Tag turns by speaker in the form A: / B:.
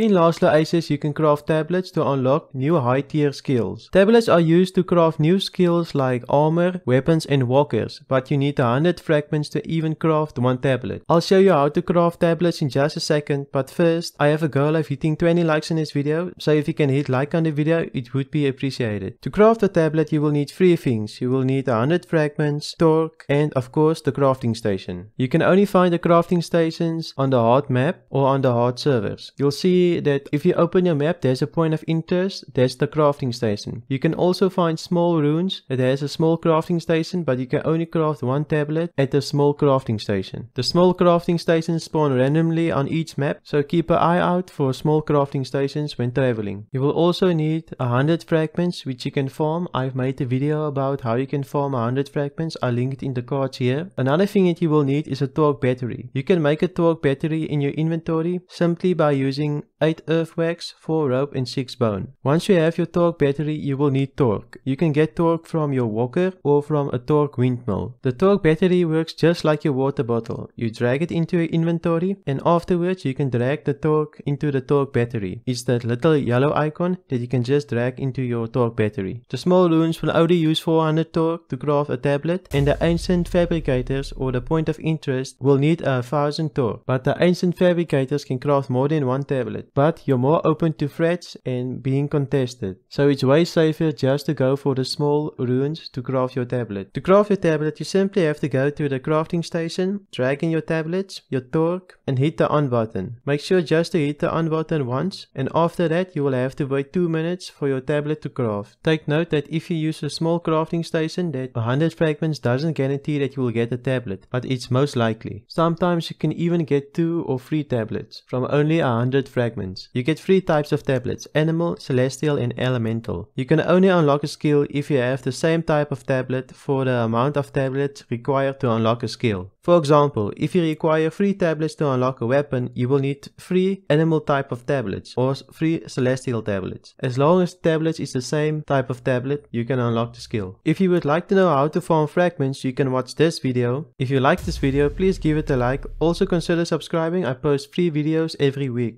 A: In last ISIS, you can craft tablets to unlock new high tier skills. Tablets are used to craft new skills like armor, weapons and walkers, but you need 100 fragments to even craft one tablet. I'll show you how to craft tablets in just a second, but first, I have a goal of hitting 20 likes in this video, so if you can hit like on the video, it would be appreciated. To craft a tablet, you will need 3 things. You will need 100 fragments, torque, and of course the crafting station. You can only find the crafting stations on the hard map or on the hard servers. You'll see that if you open your map, there's a point of interest, that's the crafting station. You can also find small runes, there's a small crafting station, but you can only craft one tablet at the small crafting station. The small crafting stations spawn randomly on each map, so keep an eye out for small crafting stations when traveling. You will also need 100 fragments which you can farm. I've made a video about how you can farm 100 fragments, I linked in the cards here. Another thing that you will need is a torque battery. You can make a torque battery in your inventory simply by using 8 earthwax, 4 rope and 6 bone. Once you have your torque battery you will need torque. You can get torque from your walker or from a torque windmill. The torque battery works just like your water bottle. You drag it into your inventory and afterwards you can drag the torque into the torque battery. It's that little yellow icon that you can just drag into your torque battery. The small runes will only use 400 torque to craft a tablet and the ancient fabricators or the point of interest will need a 1000 torque. But the ancient fabricators can craft more than one tablet but you're more open to threats and being contested. So it's way safer just to go for the small runes to craft your tablet. To craft your tablet, you simply have to go to the crafting station, drag in your tablets, your torque, and hit the on button. Make sure just to hit the on button once, and after that you will have to wait 2 minutes for your tablet to craft. Take note that if you use a small crafting station that 100 fragments doesn't guarantee that you will get a tablet, but it's most likely. Sometimes you can even get 2 or 3 tablets from only 100 fragments. You get three types of tablets, animal, celestial and elemental. You can only unlock a skill if you have the same type of tablet for the amount of tablets required to unlock a skill. For example, if you require 3 tablets to unlock a weapon, you will need 3 animal type of tablets or 3 celestial tablets. As long as tablet is the same type of tablet, you can unlock the skill. If you would like to know how to farm fragments, you can watch this video. If you like this video, please give it a like. Also consider subscribing, I post free videos every week.